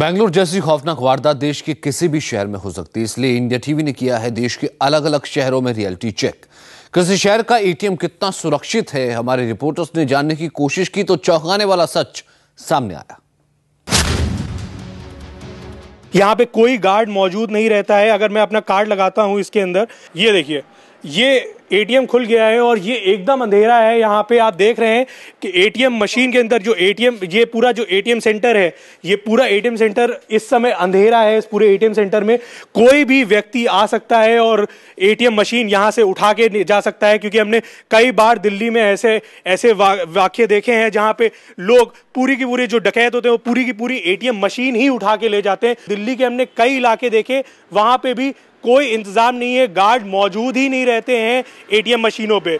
बेंगलुरु जैसी खौफनाक वारदात देश के किसी भी शहर में हो सकती है इसलिए इंडिया टीवी ने किया है देश के अलग अलग शहरों में रियलिटी चेक किसी शहर का एटीएम कितना सुरक्षित है हमारे रिपोर्टर्स ने जानने की कोशिश की तो चौंकाने वाला सच सामने आया यहाँ पे कोई गार्ड मौजूद नहीं रहता है अगर मैं अपना कार्ड लगाता हूँ इसके अंदर ये देखिए ये एटीएम खुल गया है और ये एकदम अंधेरा है यहाँ पे आप देख रहे हैं कि एटीएम मशीन के अंदर जो एटीएम ये पूरा जो एटीएम सेंटर है ये पूरा एटीएम सेंटर इस समय अंधेरा है इस पूरे एटीएम सेंटर में कोई भी व्यक्ति आ सकता है और एटीएम मशीन यहाँ से उठा के जा सकता है क्योंकि हमने कई बार दिल्ली में ऐसे ऐसे वा, वाक्य देखे हैं जहाँ पे लोग पूरी की पूरी जो डकैत होते हैं वो पूरी की पूरी ए मशीन ही उठा के ले जाते हैं दिल्ली के हमने कई इलाके देखे वहाँ पे भी कोई इंतज़ाम नहीं है गार्ड मौजूद ही नहीं रहते हैं एटीएम मशीनों पे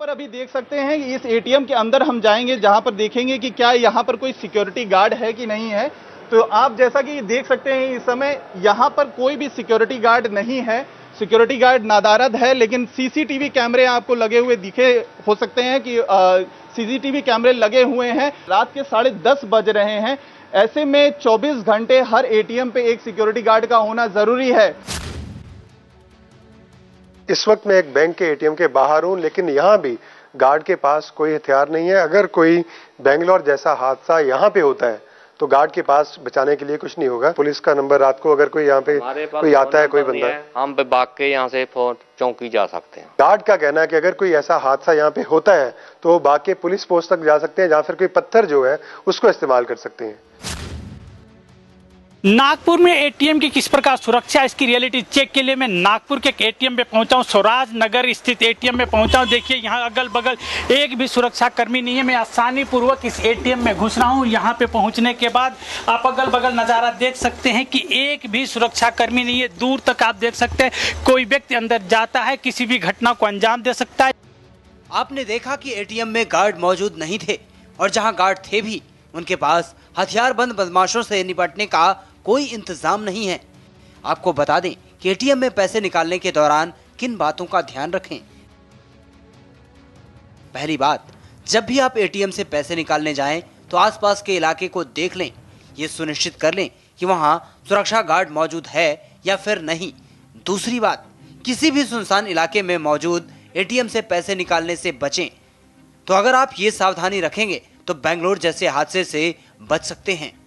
पर अभी देख सकते हैं इस एटीएम के अंदर हम जाएंगे जहां पर देखेंगे कि क्या यहाँ पर कोई सिक्योरिटी गार्ड है कि नहीं है तो आप जैसा कि देख सकते हैं इस समय यहाँ पर कोई भी सिक्योरिटी गार्ड नहीं है सिक्योरिटी गार्ड नादारद है लेकिन सीसीटीवी कैमरे आपको लगे हुए दिखे हो सकते हैं कि सीसीटीवी कैमरे लगे हुए हैं रात के साढ़े दस बज रहे हैं ऐसे में 24 घंटे हर एटीएम पे एक सिक्योरिटी गार्ड का होना जरूरी है इस वक्त मैं एक बैंक के एटीएम के बाहर हूं लेकिन यहां भी गार्ड के पास कोई हथियार नहीं है अगर कोई बेंगलोर जैसा हादसा यहां पे होता है तो गार्ड के पास बचाने के लिए कुछ नहीं होगा पुलिस का नंबर रात को अगर कोई यहाँ पे कोई आता है कोई बंदा हम भाग के यहाँ से चौकी जा सकते हैं गार्ड का कहना है कि अगर कोई ऐसा हादसा यहाँ पे होता है तो वो भाग के पुलिस पोस्ट तक जा सकते हैं या फिर कोई पत्थर जो है उसको इस्तेमाल कर सकते हैं नागपुर में एटीएम की किस प्रकार सुरक्षा इसकी रियलिटी चेक के लिए मैं नागपुर के एटीएम पे पहुंचा हूं स्वराज नगर स्थित एटीएम में पहुंचा हूं देखिए यहां अगल बगल एक भी सुरक्षा कर्मी नहीं है मैं आसानी पूर्वक इस एटीएम में घुस रहा हूं यहां पे पहुंचने के बाद आप अगल बगल नज़ारा देख सकते हैं कि एक भी सुरक्षा कर्मी नहीं है दूर तक आप देख सकते हैं कोई व्यक्ति अंदर जाता है किसी भी घटना को अंजाम दे सकता है आपने देखा कि ए में गार्ड मौजूद नहीं थे और जहाँ गार्ड थे भी उनके पास हथियार बंद बदमाशों से निपटने का कोई इंतजाम नहीं है आपको बता दें के एटीएम में पैसे निकालने के दौरान किन बातों का ध्यान रखें पहली बात जब भी आप एटीएम से पैसे निकालने जाएं तो आसपास के इलाके को देख लें ये सुनिश्चित कर लें कि वहां सुरक्षा गार्ड मौजूद है या फिर नहीं दूसरी बात किसी भी सुनसान इलाके में मौजूद एटीएम से पैसे निकालने से बचें तो अगर आप ये सावधानी रखेंगे तो बेंगलोर जैसे हादसे से बच सकते हैं